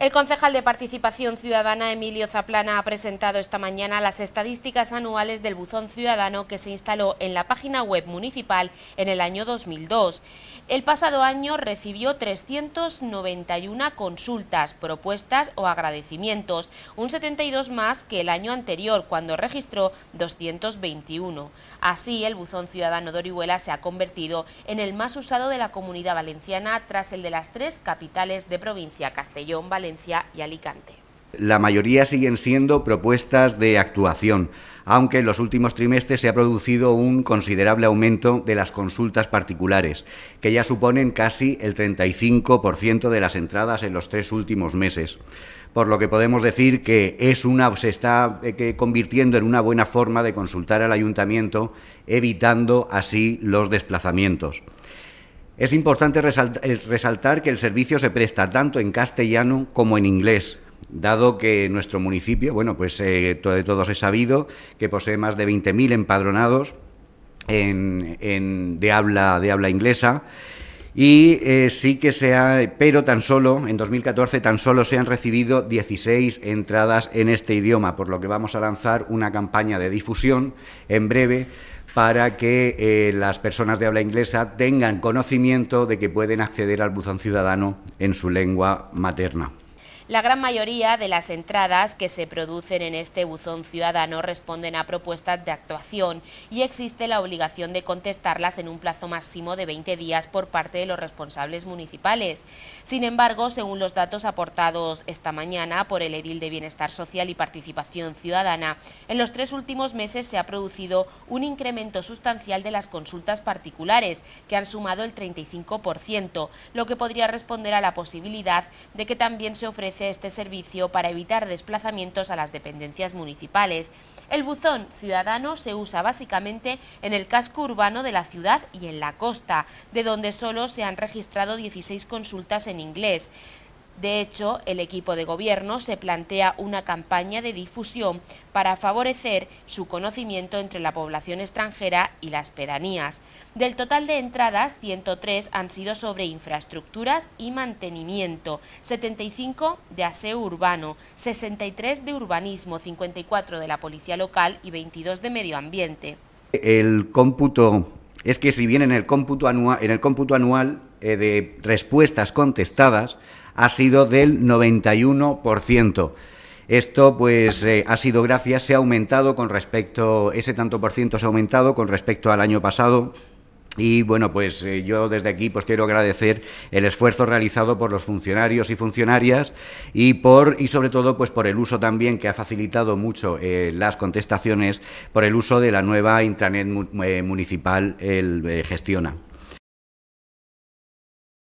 El concejal de Participación Ciudadana, Emilio Zaplana, ha presentado esta mañana las estadísticas anuales del buzón ciudadano que se instaló en la página web municipal en el año 2002. El pasado año recibió 391 consultas, propuestas o agradecimientos, un 72 más que el año anterior, cuando registró 221. Así, el buzón ciudadano de Orihuela se ha convertido en el más usado de la comunidad valenciana tras el de las tres capitales de provincia, Castellón, Valencia y Alicante. La mayoría siguen siendo propuestas de actuación, aunque en los últimos trimestres se ha producido un considerable aumento de las consultas particulares, que ya suponen casi el 35% de las entradas en los tres últimos meses. Por lo que podemos decir que es una, se está eh, convirtiendo en una buena forma de consultar al ayuntamiento, evitando así los desplazamientos. Es importante eh, resaltar que el servicio se presta tanto en castellano como en inglés, dado que nuestro municipio, bueno, pues eh, de todos es sabido que posee más de 20.000 empadronados de habla inglesa y eh, sí que se ha, pero tan solo, en 2014, tan solo se han recibido 16 entradas en este idioma, por lo que vamos a lanzar una campaña de difusión en breve para que eh, las personas de habla inglesa tengan conocimiento de que pueden acceder al buzón ciudadano en su lengua materna. La gran mayoría de las entradas que se producen en este buzón ciudadano responden a propuestas de actuación y existe la obligación de contestarlas en un plazo máximo de 20 días por parte de los responsables municipales. Sin embargo, según los datos aportados esta mañana por el Edil de Bienestar Social y Participación Ciudadana, en los tres últimos meses se ha producido un incremento sustancial de las consultas particulares, que han sumado el 35%, lo que podría responder a la posibilidad de que también se ofrece este servicio para evitar desplazamientos a las dependencias municipales. El buzón ciudadano se usa básicamente en el casco urbano de la ciudad y en la costa, de donde solo se han registrado 16 consultas en inglés. De hecho, el equipo de gobierno se plantea una campaña de difusión para favorecer su conocimiento entre la población extranjera y las pedanías. Del total de entradas, 103 han sido sobre infraestructuras y mantenimiento, 75 de aseo urbano, 63 de urbanismo, 54 de la policía local y 22 de medio ambiente. El cómputo es que si bien en el cómputo anual, eh, de respuestas contestadas ha sido del 91%. Esto pues eh, ha sido gracias, se ha aumentado con respecto, ese tanto por ciento se ha aumentado con respecto al año pasado, y bueno, pues eh, yo desde aquí pues quiero agradecer el esfuerzo realizado por los funcionarios y funcionarias y por y sobre todo pues por el uso también que ha facilitado mucho eh, las contestaciones por el uso de la nueva intranet municipal el Gestiona.